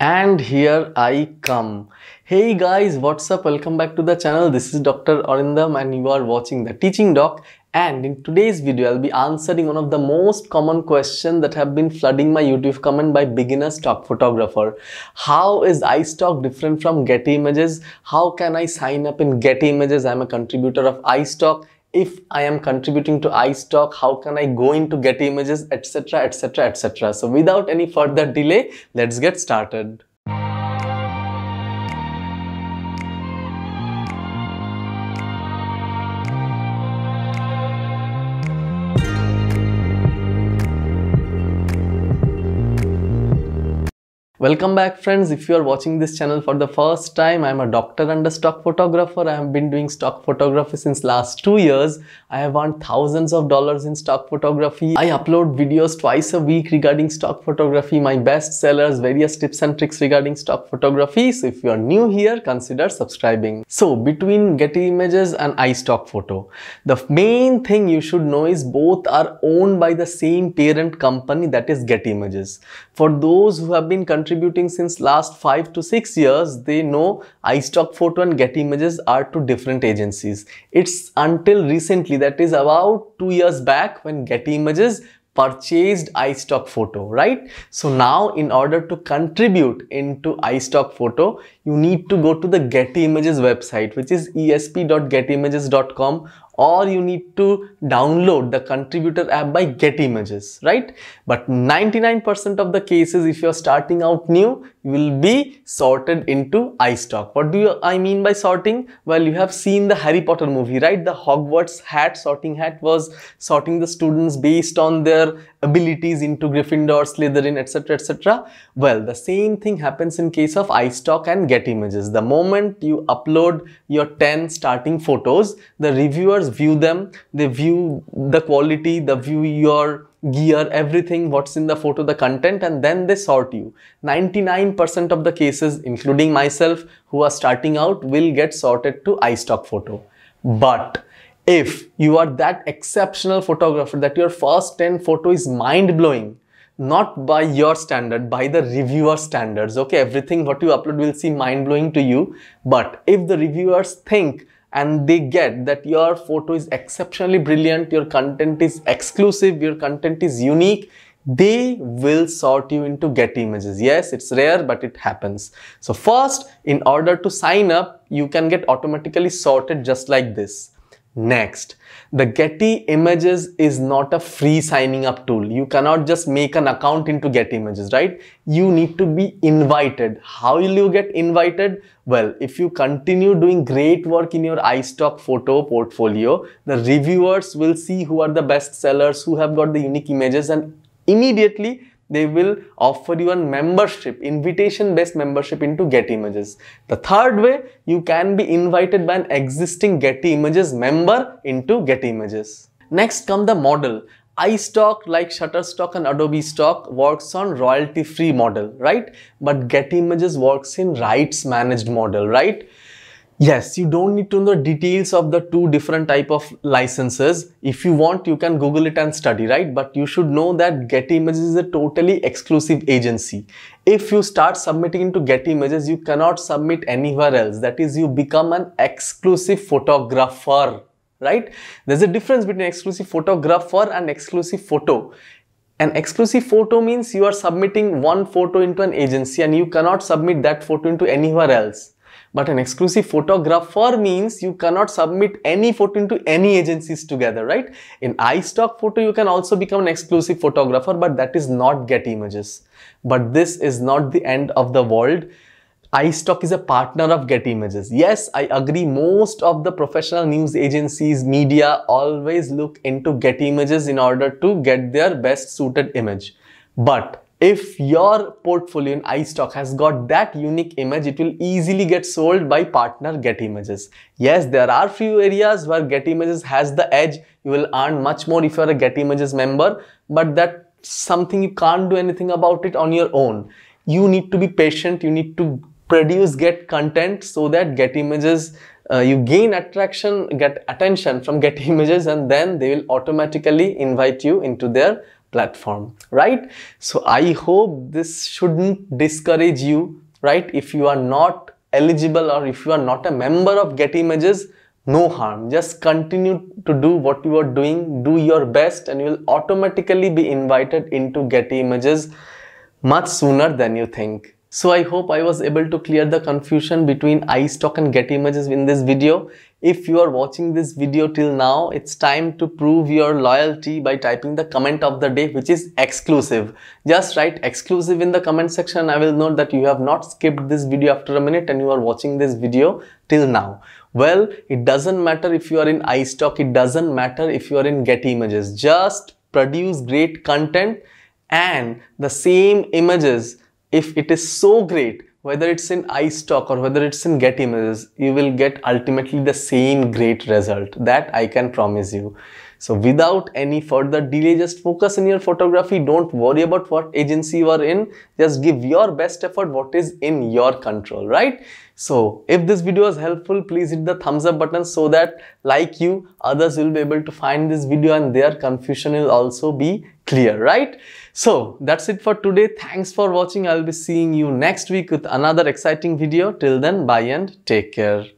and here I come. Hey guys, what's up? Welcome back to the channel. This is Dr. Arindam and you are watching the Teaching Doc and in today's video, I'll be answering one of the most common questions that have been flooding my YouTube comment by beginner stock photographer. How is iStock different from Getty Images? How can I sign up in Getty Images? I'm a contributor of iStock if I am contributing to iStock, how can I go into Getty Images, etc., etc., etc. So without any further delay, let's get started. Welcome back friends, if you are watching this channel for the first time, I am a doctor and a stock photographer. I have been doing stock photography since last two years. I have earned thousands of dollars in stock photography. I upload videos twice a week regarding stock photography, my best sellers, various tips and tricks regarding stock photography. So if you are new here, consider subscribing. So between Getty Images and iStock Photo, the main thing you should know is both are owned by the same parent company that is Getty Images. For those who have been contributing since last 5 to 6 years, they know iStock photo and Getty images are two different agencies. It's until recently, that is about 2 years back when Getty images purchased iStock photo, right? So now in order to contribute into iStock photo, you need to go to the Getty Images website, which is esp.gettyimages.com or you need to download the contributor app by get images right but 99% of the cases if you're starting out new you will be sorted into iStock what do you, I mean by sorting well you have seen the Harry Potter movie right the Hogwarts hat sorting hat was sorting the students based on their abilities into Gryffindor Slytherin etc etc well the same thing happens in case of iStock and get images the moment you upload your 10 starting photos the reviewers view them, they view the quality, the view your gear, everything, what's in the photo, the content, and then they sort you. 99% of the cases, including myself, who are starting out, will get sorted to iStock photo. But if you are that exceptional photographer that your first 10 photo is mind-blowing, not by your standard by the reviewer standards okay everything what you upload will seem mind blowing to you but if the reviewers think and they get that your photo is exceptionally brilliant, your content is exclusive, your content is unique, they will sort you into Getty Images. Yes, it's rare, but it happens. So first, in order to sign up, you can get automatically sorted just like this. Next, the Getty Images is not a free signing up tool. You cannot just make an account into Getty Images, right? You need to be invited. How will you get invited? Well, if you continue doing great work in your iStock photo portfolio, the reviewers will see who are the best sellers, who have got the unique images and immediately they will offer you a membership, invitation based membership into Getty Images. The third way, you can be invited by an existing Getty Images member into Getty Images. Next come the model. iStock like Shutterstock and Adobe Stock works on royalty free model, right? But Getty Images works in rights managed model, right? Yes, you don't need to know details of the two different type of licenses. If you want, you can Google it and study, right? But you should know that Getty Images is a totally exclusive agency. If you start submitting into Getty Images, you cannot submit anywhere else. That is, you become an exclusive photographer, right? There's a difference between exclusive photographer and exclusive photo. An exclusive photo means you are submitting one photo into an agency and you cannot submit that photo into anywhere else but an exclusive photographer means you cannot submit any photo into any agencies together, right? In iStock photo, you can also become an exclusive photographer, but that is not Getty Images. But this is not the end of the world iStock is a partner of Getty Images. Yes, I agree most of the professional news agencies, media always look into Getty Images in order to get their best suited image. But if your portfolio in iStock has got that unique image, it will easily get sold by partner Get Images. Yes, there are few areas where Get Images has the edge. You will earn much more if you are a Get Images member, but that's something you can't do anything about it on your own. You need to be patient. You need to produce get content so that get images uh, you gain attraction get attention from get images and then they will automatically invite you into their platform, right? So I hope this shouldn't discourage you, right? If you are not eligible or if you are not a member of Get Images, no harm. Just continue to do what you are doing, do your best and you will automatically be invited into Get Images much sooner than you think. So I hope I was able to clear the confusion between iStock and Get Images in this video. If you are watching this video till now, it's time to prove your loyalty by typing the comment of the day which is exclusive. Just write exclusive in the comment section. I will note that you have not skipped this video after a minute and you are watching this video till now. Well, it doesn't matter if you are in iStock, it doesn't matter if you are in Getty Images. Just produce great content and the same images, if it is so great, whether it's in iStock or whether it's in Get Images, you will get ultimately the same great result. That I can promise you. So without any further delay, just focus in your photography. Don't worry about what agency you are in. Just give your best effort what is in your control, right? So if this video was helpful, please hit the thumbs up button so that like you, others will be able to find this video and their confusion will also be clear, right? So that's it for today. Thanks for watching. I'll be seeing you next week with another exciting video. Till then, bye and take care.